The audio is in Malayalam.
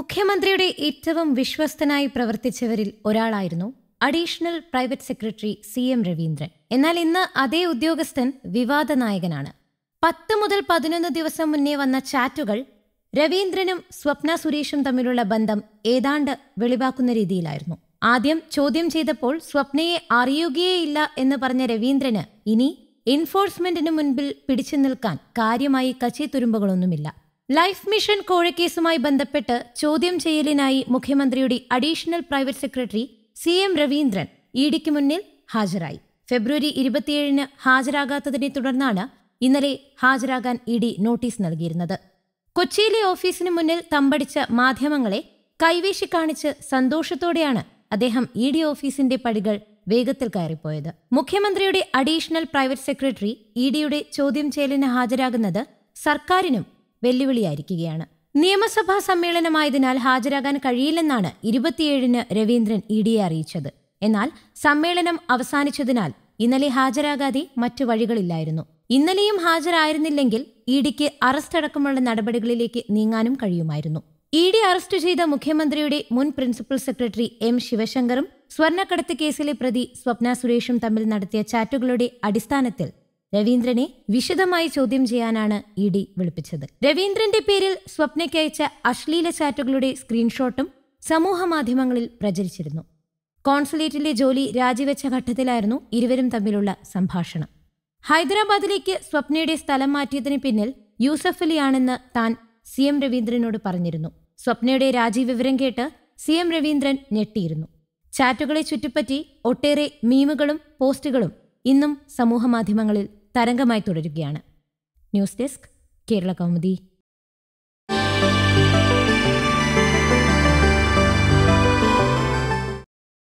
മുഖ്യമന്ത്രിയുടെ ഏറ്റവും വിശ്വസ്തനായി പ്രവർത്തിച്ചവരിൽ ഒരാളായിരുന്നു additional private secretary C M Raveendran എന്നാൽ ഇന്ന് അതേ ഉദ്യോഗസ്ഥൻ വിവാദ നായകനാണ് പത്ത് മുതൽ പതിനൊന്ന് ദിവസം മുന്നേ വന്ന ചാറ്റുകൾ രവീന്ദ്രനും സ്വപ്ന സുരേഷും തമ്മിലുള്ള ബന്ധം ഏതാണ്ട് വെളിവാക്കുന്ന രീതിയിലായിരുന്നു ആദ്യം ചോദ്യം ചെയ്തപ്പോൾ സ്വപ്നയെ അറിയുകയേയില്ല എന്ന് പറഞ്ഞ രവീന്ദ്രന് ഇനി എൻഫോഴ്സ്മെന്റിന് മുൻപിൽ പിടിച്ചു നിൽക്കാൻ കാര്യമായി കച്ചിത്തുരുമ്പുകളൊന്നുമില്ല ലൈഫ് മിഷൻ കോഴക്കേസുമായി ബന്ധപ്പെട്ട് ചോദ്യം ചെയ്യലിനായി മുഖ്യമന്ത്രിയുടെ additional private secretary C M Raveendran ഇഡിക്ക് മുന്നിൽ ഹാജരായി ഫെബ്രുവരി ഇരുപത്തിയേഴിന് ഹാജരാകാത്തതിനെ തുടർന്നാണ് ഇന്നലെ ഹാജരാകാൻ ഇ ഡി നോട്ടീസ് നൽകിയിരുന്നത് കൊച്ചിയിലെ ഓഫീസിന് മുന്നിൽ തമ്പടിച്ച മാധ്യമങ്ങളെ കൈവീശി കാണിച്ച് സന്തോഷത്തോടെയാണ് അദ്ദേഹം ഇ ഡി ഓഫീസിന്റെ പടികൾ വേഗത്തിൽ കയറിപ്പോയത് മുഖ്യമന്ത്രിയുടെ അഡീഷണൽ പ്രൈവറ്റ് സെക്രട്ടറി ഇ ഡിയുടെ ചോദ്യം ചെയ്യലിന് ഹാജരാകുന്നത് സർക്കാരിനും വെല്ലുവിളിയായിരിക്കുകയാണ് നിയമസഭാ സമ്മേളനമായതിനാൽ ഹാജരാകാൻ കഴിയില്ലെന്നാണ് ഇരുപത്തിയേഴിന് രവീന്ദ്രൻ ഇ ഡിയെ അറിയിച്ചത് എന്നാൽ സമ്മേളനം അവസാനിച്ചതിനാൽ ഇന്നലെ ഹാജരാകാതെ മറ്റു വഴികളില്ലായിരുന്നു ഇന്നലെയും ഹാജരായിരുന്നില്ലെങ്കിൽ ഇ ഡിക്ക് അറസ്റ്റ് അടക്കമുള്ള നടപടികളിലേക്ക് നീങ്ങാനും കഴിയുമായിരുന്നു ഇ ഡി അറസ്റ്റ് ചെയ്ത മുഖ്യമന്ത്രിയുടെ മുൻ പ്രിൻസിപ്പൽ സെക്രട്ടറി എം ശിവശങ്കറും സ്വർണ്ണക്കടത്ത് കേസിലെ പ്രതി സ്വപ്ന സുരേഷും തമ്മിൽ നടത്തിയ ചാറ്റുകളുടെ അടിസ്ഥാനത്തിൽ രവീന്ദ്രനെ വിശദമായി ചോദ്യം ചെയ്യാനാണ് ഇ ഡി വിളിപ്പിച്ചത് രവീന്ദ്രന്റെ പേരിൽ സ്വപ്നയ്ക്കയച്ച അശ്ലീല ചാറ്റുകളുടെ സ്ക്രീൻഷോട്ടും സമൂഹമാധ്യമങ്ങളിൽ പ്രചരിച്ചിരുന്നു കോൺസുലേറ്റിലെ ജോലി രാജിവെച്ച ഘട്ടത്തിലായിരുന്നു ഇരുവരും തമ്മിലുള്ള സംഭാഷണം ഹൈദരാബാദിലേക്ക് സ്വപ്നയുടെ സ്ഥലം മാറ്റിയതിന് പിന്നിൽ യൂസഫ് അലിയാണെന്ന് താൻ സി എം രവീന്ദ്രനോട് പറഞ്ഞിരുന്നു സ്വപ്നയുടെ രാജിവിവരം കേട്ട് സി എം രവീന്ദ്രൻ ഞെട്ടിയിരുന്നു ചാറ്റുകളെ ചുറ്റിപ്പറ്റി ഒട്ടേറെ മീമുകളും പോസ്റ്റുകളും ഇന്നും സമൂഹമാധ്യമങ്ങളിൽ തരംഗമായി തുടരുകയാണ് ന്യൂസ് ഡെസ്ക് കേരള കൗമുദി